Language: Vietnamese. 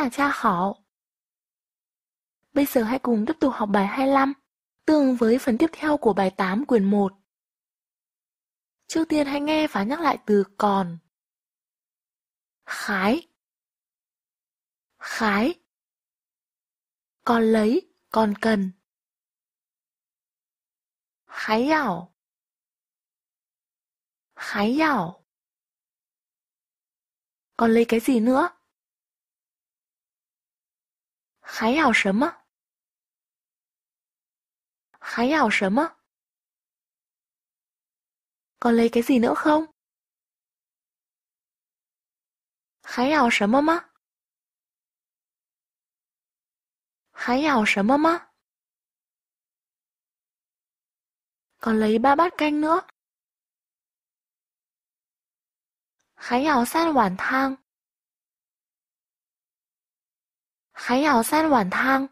大家好! Bây giờ hãy cùng tiếp tục học bài 25, tương với phần tiếp theo của bài 8 quyển 1. Trước tiên hãy nghe và nhắc lại từ còn. Khái Khái Còn lấy, còn cần. Khái ảo Khái ảo Còn lấy cái gì nữa? 还要什么？还要什么？Còn lấy cái gì nữa không? Hãy yào sớm má? Hãy yào sớm má? Còn lấy ba bát canh nữa. Hãy yào san hoàn thang. 还要三碗汤。